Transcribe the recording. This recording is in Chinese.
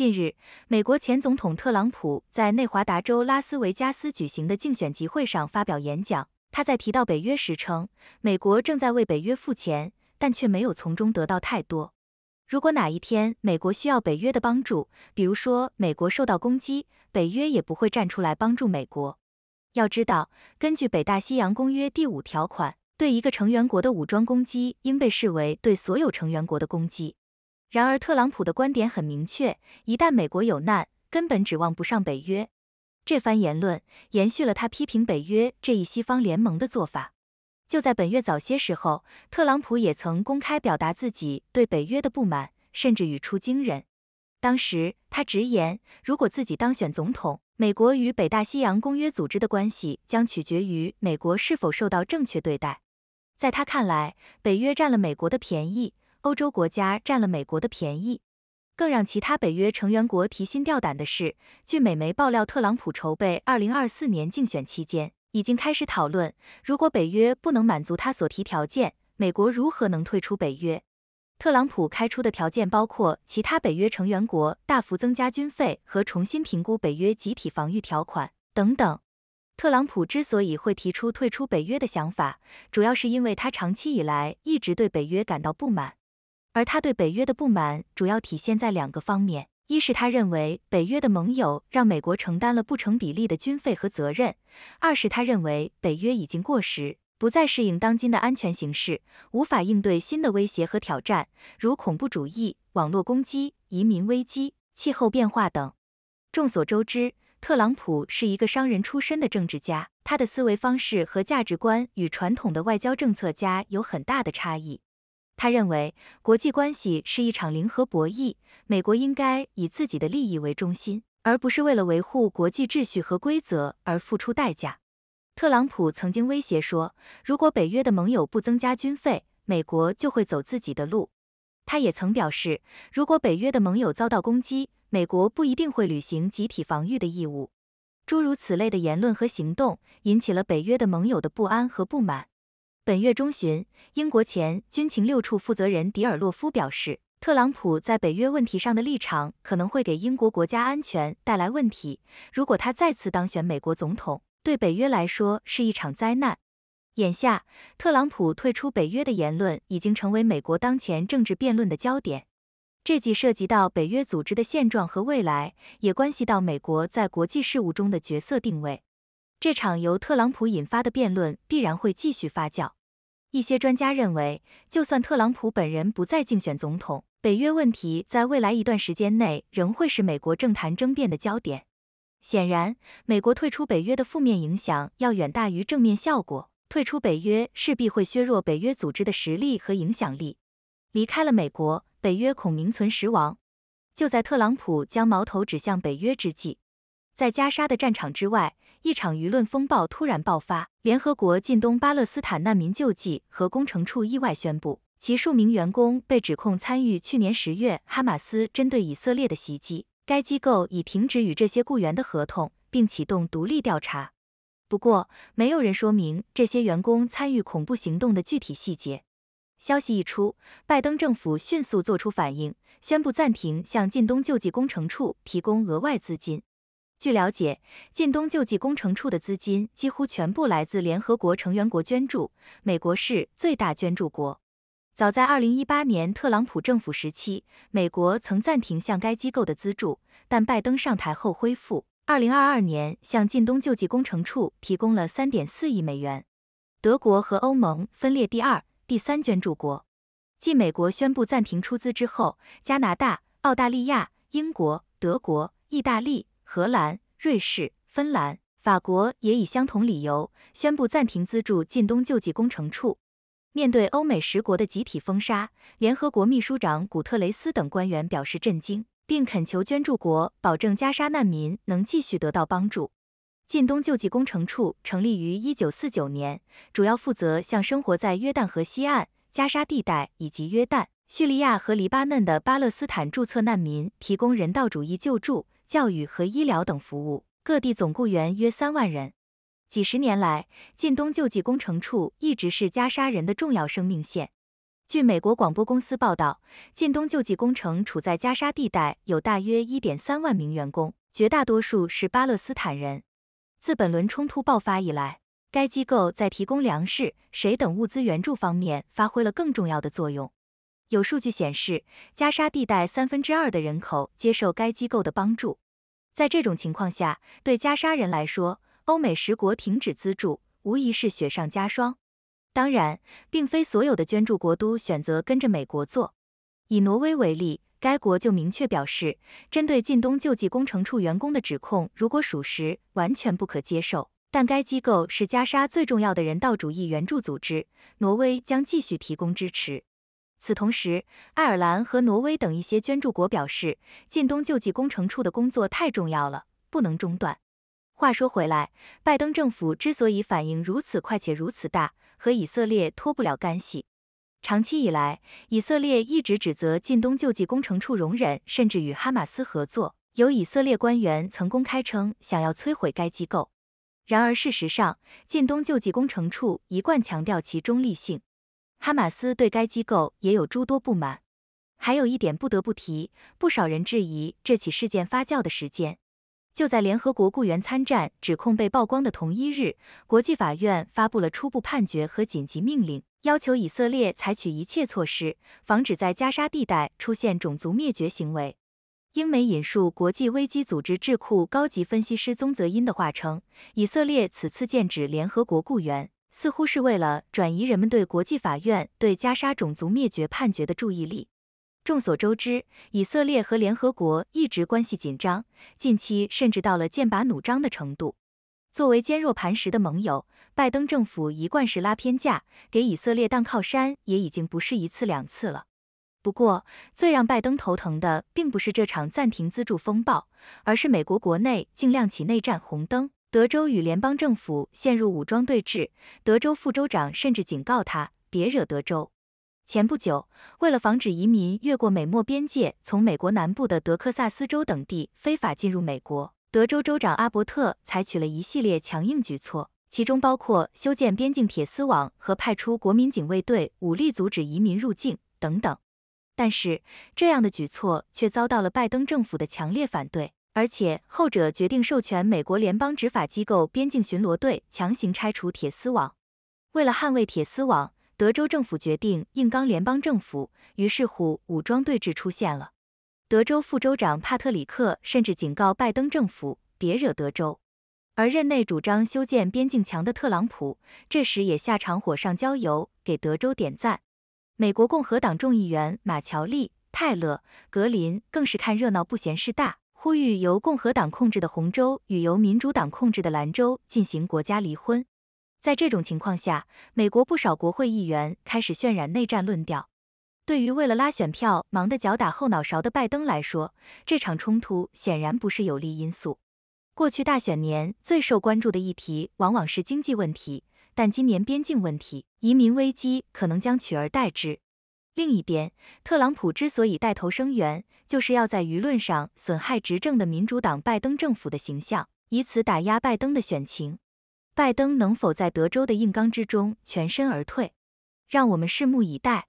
近日，美国前总统特朗普在内华达州拉斯维加斯举行的竞选集会上发表演讲。他在提到北约时称，美国正在为北约付钱，但却没有从中得到太多。如果哪一天美国需要北约的帮助，比如说美国受到攻击，北约也不会站出来帮助美国。要知道，根据《北大西洋公约》第五条款，对一个成员国的武装攻击应被视为对所有成员国的攻击。然而，特朗普的观点很明确：一旦美国有难，根本指望不上北约。这番言论延续了他批评北约这一西方联盟的做法。就在本月早些时候，特朗普也曾公开表达自己对北约的不满，甚至语出惊人。当时，他直言，如果自己当选总统，美国与北大西洋公约组织的关系将取决于美国是否受到正确对待。在他看来，北约占了美国的便宜。欧洲国家占了美国的便宜，更让其他北约成员国提心吊胆的是，据美媒爆料，特朗普筹备二零二四年竞选期间，已经开始讨论，如果北约不能满足他所提条件，美国如何能退出北约？特朗普开出的条件包括其他北约成员国大幅增加军费和重新评估北约集体防御条款等等。特朗普之所以会提出退出北约的想法，主要是因为他长期以来一直对北约感到不满。而他对北约的不满主要体现在两个方面：一是他认为北约的盟友让美国承担了不成比例的军费和责任；二是他认为北约已经过时，不再适应当今的安全形势，无法应对新的威胁和挑战，如恐怖主义、网络攻击、移民危机、气候变化等。众所周知，特朗普是一个商人出身的政治家，他的思维方式和价值观与传统的外交政策家有很大的差异。他认为，国际关系是一场零和博弈，美国应该以自己的利益为中心，而不是为了维护国际秩序和规则而付出代价。特朗普曾经威胁说，如果北约的盟友不增加军费，美国就会走自己的路。他也曾表示，如果北约的盟友遭到攻击，美国不一定会履行集体防御的义务。诸如此类的言论和行动，引起了北约的盟友的不安和不满。本月中旬，英国前军情六处负责人迪尔洛夫表示，特朗普在北约问题上的立场可能会给英国国家安全带来问题。如果他再次当选美国总统，对北约来说是一场灾难。眼下，特朗普退出北约的言论已经成为美国当前政治辩论的焦点。这既涉及到北约组织的现状和未来，也关系到美国在国际事务中的角色定位。这场由特朗普引发的辩论必然会继续发酵。一些专家认为，就算特朗普本人不再竞选总统，北约问题在未来一段时间内仍会是美国政坛争辩的焦点。显然，美国退出北约的负面影响要远大于正面效果。退出北约势必会削弱北约组织的实力和影响力。离开了美国，北约恐名存实亡。就在特朗普将矛头指向北约之际，在加沙的战场之外。一场舆论风暴突然爆发。联合国近东巴勒斯坦难民救济和工程处意外宣布，其数名员工被指控参与去年十月哈马斯针对以色列的袭击。该机构已停止与这些雇员的合同，并启动独立调查。不过，没有人说明这些员工参与恐怖行动的具体细节。消息一出，拜登政府迅速作出反应，宣布暂停向近东救济工程处提供额外资金。据了解，近东救济工程处的资金几乎全部来自联合国成员国捐助，美国是最大捐助国。早在二零一八年特朗普政府时期，美国曾暂停向该机构的资助，但拜登上台后恢复。二零二二年，向近东救济工程处提供了三点四亿美元。德国和欧盟分列第二、第三捐助国。继美国宣布暂停出资之后，加拿大、澳大利亚、英国、德国、意大利。荷兰、瑞士、芬兰、法国也以相同理由宣布暂停资助近东救济工程处。面对欧美十国的集体封杀，联合国秘书长古特雷斯等官员表示震惊，并恳求捐助国保证加沙难民能继续得到帮助。近东救济工程处成立于1949年，主要负责向生活在约旦河西岸、加沙地带以及约旦、叙利亚和黎巴嫩的巴勒斯坦注册难民提供人道主义救助。教育和医疗等服务，各地总雇员约三万人。几十年来，近东救济工程处一直是加沙人的重要生命线。据美国广播公司报道，近东救济工程处在加沙地带有大约一点三万名员工，绝大多数是巴勒斯坦人。自本轮冲突爆发以来，该机构在提供粮食、水等物资援助方面发挥了更重要的作用。有数据显示，加沙地带三分之二的人口接受该机构的帮助。在这种情况下，对加沙人来说，欧美十国停止资助无疑是雪上加霜。当然，并非所有的捐助国都选择跟着美国做。以挪威为例，该国就明确表示，针对近东救济工程处员工的指控如果属实，完全不可接受。但该机构是加沙最重要的人道主义援助组织，挪威将继续提供支持。此同时，爱尔兰和挪威等一些捐助国表示，近东救济工程处的工作太重要了，不能中断。话说回来，拜登政府之所以反应如此快且如此大，和以色列脱不了干系。长期以来，以色列一直指责近东救济工程处容忍甚至与哈马斯合作，有以色列官员曾公开称想要摧毁该机构。然而，事实上，近东救济工程处一贯强调其中立性。哈马斯对该机构也有诸多不满，还有一点不得不提，不少人质疑这起事件发酵的时间，就在联合国雇员参战指控被曝光的同一日，国际法院发布了初步判决和紧急命令，要求以色列采取一切措施，防止在加沙地带出现种族灭绝行为。英媒引述国际危机组织智库高级分析师宗泽英的话称，以色列此次剑指联合国雇员。似乎是为了转移人们对国际法院对加沙种族灭绝判决的注意力。众所周知，以色列和联合国一直关系紧张，近期甚至到了剑拔弩张的程度。作为坚若磐石的盟友，拜登政府一贯是拉偏架，给以色列当靠山也已经不是一次两次了。不过，最让拜登头疼的并不是这场暂停资助风暴，而是美国国内竟亮起内战红灯。德州与联邦政府陷入武装对峙，德州副州长甚至警告他别惹德州。前不久，为了防止移民越过美墨边界，从美国南部的德克萨斯州等地非法进入美国，德州州长阿伯特采取了一系列强硬举措，其中包括修建边境铁丝网和派出国民警卫队武力阻止移民入境等等。但是，这样的举措却遭到了拜登政府的强烈反对。而且后者决定授权美国联邦执法机构边境巡逻队强行拆除铁丝网。为了捍卫铁丝网，德州政府决定硬刚联邦政府，于是乎武装对峙出现了。德州副州长帕特里克甚至警告拜登政府别惹德州。而任内主张修建边境墙的特朗普，这时也下场火上浇油，给德州点赞。美国共和党众议员马乔利、泰勒·格林更是看热闹不嫌事大。呼吁由共和党控制的红州与由民主党控制的蓝州进行国家离婚。在这种情况下，美国不少国会议员开始渲染内战论调。对于为了拉选票忙得脚打后脑勺的拜登来说，这场冲突显然不是有利因素。过去大选年最受关注的议题往往是经济问题，但今年边境问题、移民危机可能将取而代之。另一边，特朗普之所以带头声援，就是要在舆论上损害执政的民主党拜登政府的形象，以此打压拜登的选情。拜登能否在德州的硬刚之中全身而退，让我们拭目以待。